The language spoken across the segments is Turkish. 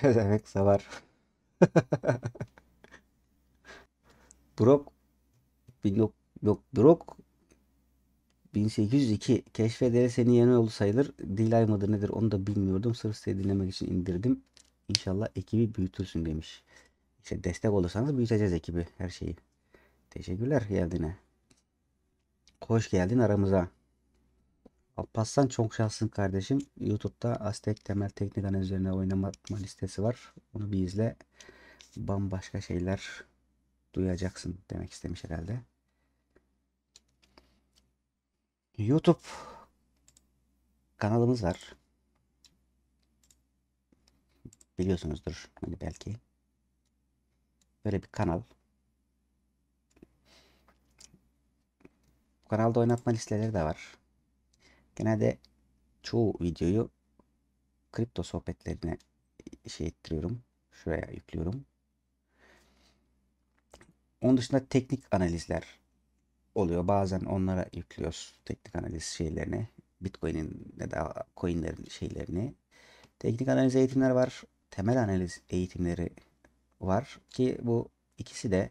Pezemek sever. Brock yok yok Brock 1802 keşfederi seni yeni yolu sayılır. Delay mıdır nedir onu da bilmiyordum. Sırf sizi dinlemek için indirdim. İnşallah ekibi büyütürsün demiş. İşte destek olursanız büyüteceğiz ekibi her şeyi. Teşekkürler geldiğine. Hoş geldin aramıza. Alpaslan çok şanslısın kardeşim. Youtube'da Aztek temel teknik analizlerine oynama listesi var. Onu bir izle. Bambaşka şeyler duyacaksın demek istemiş herhalde. YouTube kanalımız var. Biliyorsunuzdur hani belki. Böyle bir kanal. Bu kanalda oynatma listeleri de var. Genelde çoğu videoyu kripto sohbetlerine şey ettiriyorum. Şuraya yüklüyorum. Onun dışında teknik analizler oluyor. Bazen onlara yüklüyoruz teknik analiz şeylerini. Bitcoin'in ne de coinlerin şeylerini. Teknik analiz eğitimler var. Temel analiz eğitimleri var ki bu ikisi de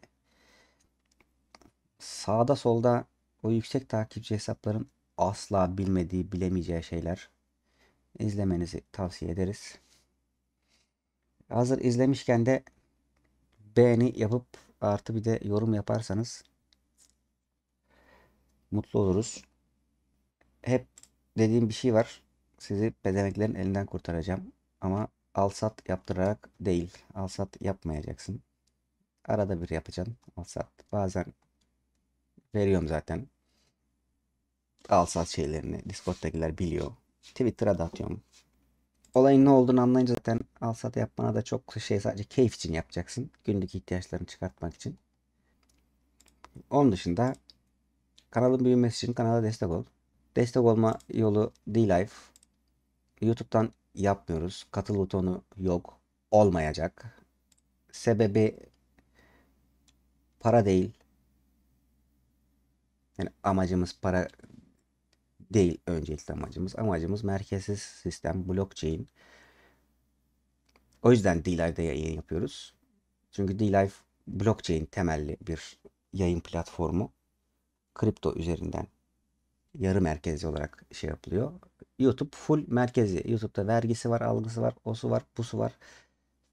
sağda solda o yüksek takipçi hesapların asla bilmediği, bilemeyeceği şeyler izlemenizi tavsiye ederiz. Hazır izlemişken de beğeni yapıp artı bir de yorum yaparsanız mutlu oluruz. Hep dediğim bir şey var. Sizi bedemeklerin elinden kurtaracağım. Ama alsat yaptırarak değil. Alsat yapmayacaksın. Arada bir yapacaksın alsat. Bazen veriyorum zaten alsat şeylerini Discord'dakiler biliyor. Twitter'a da atıyorum. Olayın ne olduğunu anlayınca zaten alsat yapmana da çok şey sadece keyif için yapacaksın. Günlük ihtiyaçlarını çıkartmak için. Onun dışında kanalın büyümesi için kanala destek ol. Destek olma yolu D-Life. YouTube'dan yapmıyoruz. Katıl butonu yok. Olmayacak. Sebebi para değil. Yani amacımız para değil öncelikli amacımız. Amacımız merkezsiz sistem, blockchain. O yüzden d Live'de yayın yapıyoruz. Çünkü D-Live blockchain temelli bir yayın platformu. Kripto üzerinden yarı merkezi olarak şey yapılıyor. YouTube full merkezi. YouTube'da vergisi var, algısı var, osu var, busu var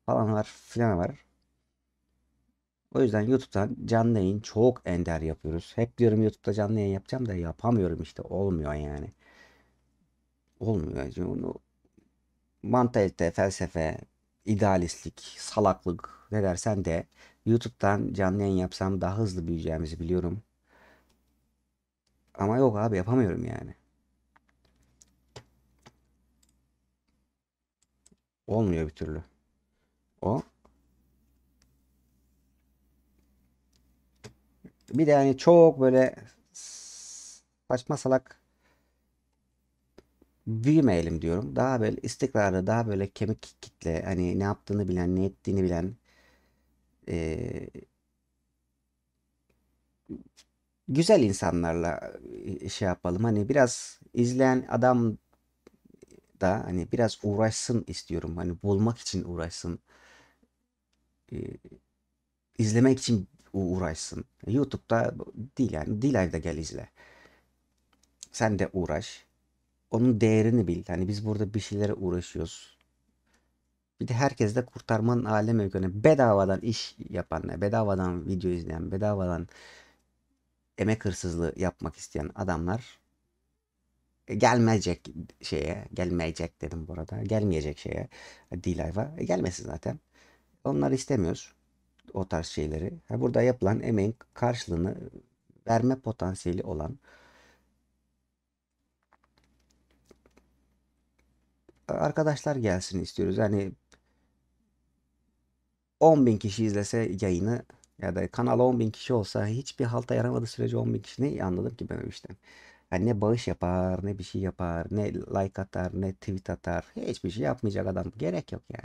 falan var filan var. O yüzden YouTube'dan canlı yayın çok ender yapıyoruz. Hep diyorum YouTube'da canlı yayın yapacağım da yapamıyorum işte. Olmuyor yani. Olmuyor. Yani onu mantalite, felsefe, idealistlik, salaklık ne dersen de YouTube'dan canlı yayın yapsam daha hızlı büyüyeceğimizi biliyorum. Ama yok abi yapamıyorum yani. Olmuyor bir türlü. O Bir de yani çok böyle saçma salak büyümeyelim diyorum. Daha böyle istikrarlı, daha böyle kemik kitle, hani ne yaptığını bilen, ne ettiğini bilen e, güzel insanlarla e, şey yapalım. Hani biraz izleyen adam da hani biraz uğraşsın istiyorum. Hani bulmak için uğraşsın. E, izlemek için uğraşsın. YouTube'da değil yani. D-Live'da gel izle. Sen de uğraş. Onun değerini bil. Yani biz burada bir şeylere uğraşıyoruz. Bir de herkes de kurtarmanın alemi yok. Yani bedavadan iş yapan, bedavadan video izleyen, bedavadan emek hırsızlığı yapmak isteyen adamlar e, gelmeyecek şeye, gelmeyecek dedim burada. Gelmeyecek şeye, D-Live'a. Gelmesin zaten. Onlar istemiyoruz o tarz şeyleri. burada yapılan emeğin karşılığını verme potansiyeli olan arkadaşlar gelsin istiyoruz. Hani 10 bin kişi izlese yayını ya da kanal 10 bin kişi olsa hiçbir halta yaramadığı sürece 10 bin kişi ne anladım ki ben o işten. Yani ne bağış yapar, ne bir şey yapar, ne like atar, ne tweet atar. Hiçbir şey yapmayacak adam. Gerek yok yani.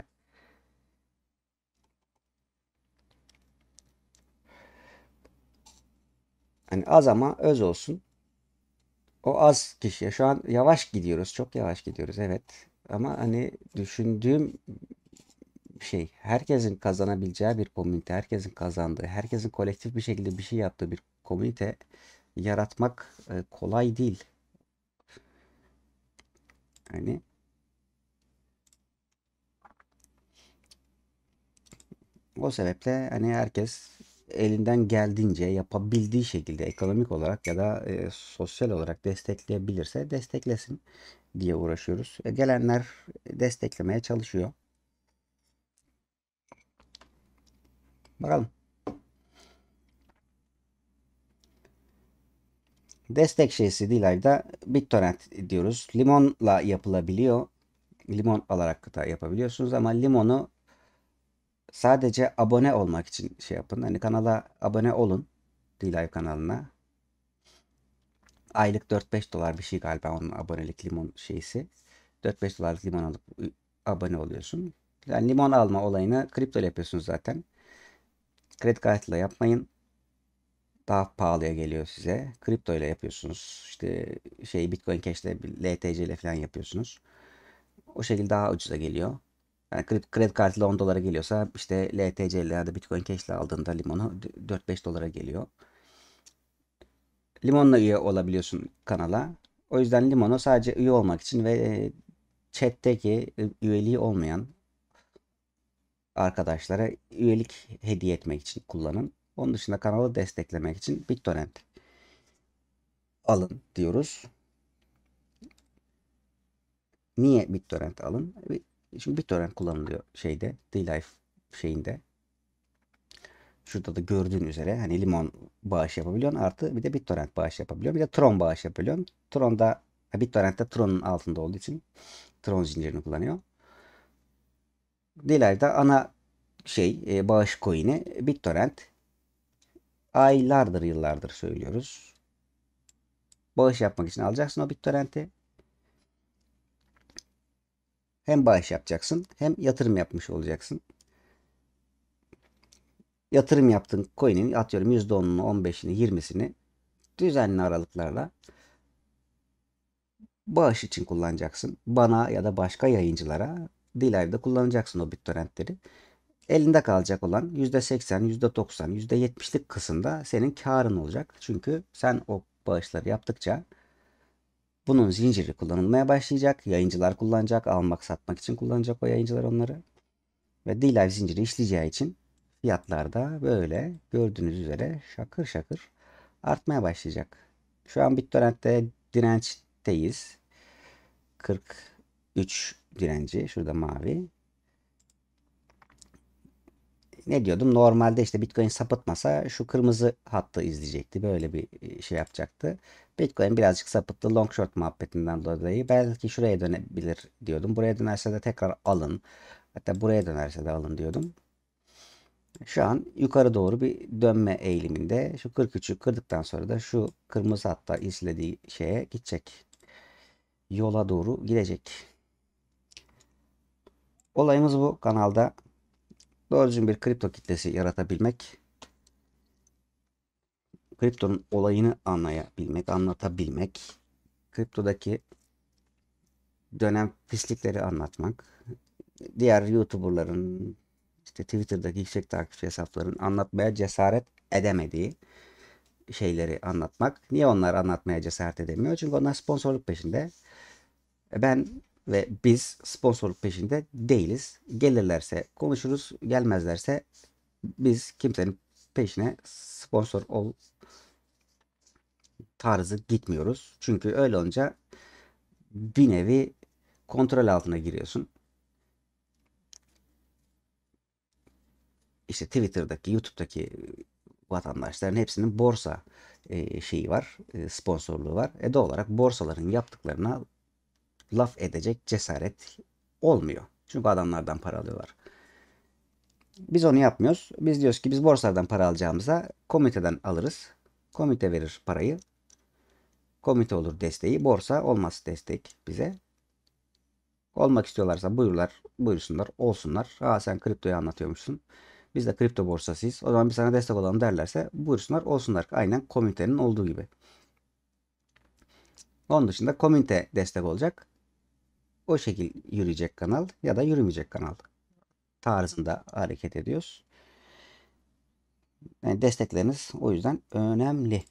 Hani az ama öz olsun. O az kişiye. Şu an yavaş gidiyoruz. Çok yavaş gidiyoruz. Evet. Ama hani düşündüğüm şey herkesin kazanabileceği bir komünite, herkesin kazandığı, herkesin kolektif bir şekilde bir şey yaptığı bir komünite yaratmak e, kolay değil. Hani o sebeple hani herkes elinden geldiğince yapabildiği şekilde ekonomik olarak ya da e, sosyal olarak destekleyebilirse desteklesin diye uğraşıyoruz. E, gelenler desteklemeye çalışıyor. Bakalım. Destek şeysi D-Live'da BitTorrent diyoruz. Limonla yapılabiliyor. Limon alarak da yapabiliyorsunuz ama limonu sadece abone olmak için şey yapın. Hani kanala abone olun. D-Live kanalına. Aylık 4-5 dolar bir şey galiba onun abonelik limon şeysi. 4-5 dolarlık limon alıp abone oluyorsun. Yani limon alma olayını kripto ile yapıyorsunuz zaten. Kredi kartıyla yapmayın. Daha pahalıya geliyor size. Kripto ile yapıyorsunuz. İşte şey Bitcoin Cash'te LTC ile falan yapıyorsunuz. O şekilde daha ucuza geliyor. Yani kredi kartıyla 10 dolara geliyorsa işte LTC ile ya da Bitcoin Cash ile aldığında limonu 4-5 dolara geliyor. Limonla üye olabiliyorsun kanala. O yüzden limonu sadece üye olmak için ve e, chat'teki üyeliği olmayan arkadaşlara üyelik hediye etmek için kullanın. Onun dışında kanalı desteklemek için BitTorrent alın diyoruz. Niye BitTorrent alın? E, şimdi BitTorrent kullanılıyor şeyde. D-Life şeyinde. Şurada da gördüğün üzere hani limon bağış yapabiliyorsun. Artı bir de BitTorrent bağış yapabiliyorsun. Bir de Tron bağış yapabiliyorsun. Tron Tron'da BitTorrent'te Tron'un altında olduğu için Tron zincirini kullanıyor. D-Life'da ana şey e, bağış coin'i BitTorrent aylardır yıllardır söylüyoruz. Bağış yapmak için alacaksın o BitTorrent'i. Hem bağış yapacaksın hem yatırım yapmış olacaksın. Yatırım yaptığın coin'in atıyorum %10'unu, 15'ini, 20'sini düzenli aralıklarla bağış için kullanacaksın. Bana ya da başka yayıncılara D-Live'da kullanacaksın o BitTorrent'leri. Elinde kalacak olan %80, %90, %70'lik kısımda senin karın olacak. Çünkü sen o bağışları yaptıkça bunun zinciri kullanılmaya başlayacak. Yayıncılar kullanacak. Almak satmak için kullanacak o yayıncılar onları. Ve D-Live zinciri işleyeceği için fiyatlar da böyle gördüğünüz üzere şakır şakır artmaya başlayacak. Şu an BitTorrent'te dirençteyiz. 43 direnci şurada mavi ne diyordum? Normalde işte Bitcoin sapıtmasa şu kırmızı hattı izleyecekti. Böyle bir e, şey yapacaktı. Bitcoin birazcık sapıttı long short muhabbetinden dolayı. Belki şuraya dönebilir diyordum. Buraya dönerse de tekrar alın. Hatta buraya dönerse de alın diyordum. Şu an yukarı doğru bir dönme eğiliminde. Şu 43'ü kırdıktan sonra da şu kırmızı hatta izlediği şeye gidecek. Yola doğru gidecek. Olayımız bu kanalda. Doğru düzgün bir kripto kitlesi yaratabilmek, kriptonun olayını anlayabilmek, anlatabilmek, kriptodaki dönem pislikleri anlatmak, diğer YouTuber'ların, işte Twitter'daki yüksek takipçi hesapların anlatmaya cesaret edemediği şeyleri anlatmak. Niye onlar anlatmaya cesaret edemiyor? Çünkü onlar sponsorluk peşinde. E ben ve biz sponsorluk peşinde değiliz. Gelirlerse konuşuruz, gelmezlerse biz kimsenin peşine sponsor ol tarzı gitmiyoruz. Çünkü öyle olunca bir nevi kontrol altına giriyorsun. İşte Twitter'daki, YouTube'daki vatandaşların hepsinin borsa e, şeyi var, e, sponsorluğu var. E doğal olarak borsaların yaptıklarına laf edecek cesaret olmuyor. Çünkü adamlardan para alıyorlar. Biz onu yapmıyoruz. Biz diyoruz ki biz borsadan para alacağımıza komiteden alırız. Komite verir parayı. Komite olur desteği. Borsa olmaz destek bize. Olmak istiyorlarsa buyurlar, buyursunlar, olsunlar. Aa sen kriptoyu anlatıyormuşsun. Biz de kripto borsasıyız. O zaman bir sana destek olalım derlerse buyursunlar, olsunlar. Aynen komitenin olduğu gibi. Onun dışında komite destek olacak. O şekil yürüyecek kanal ya da yürümeyecek kanal tarzında hareket ediyoruz. Yani destekleriniz o yüzden önemli.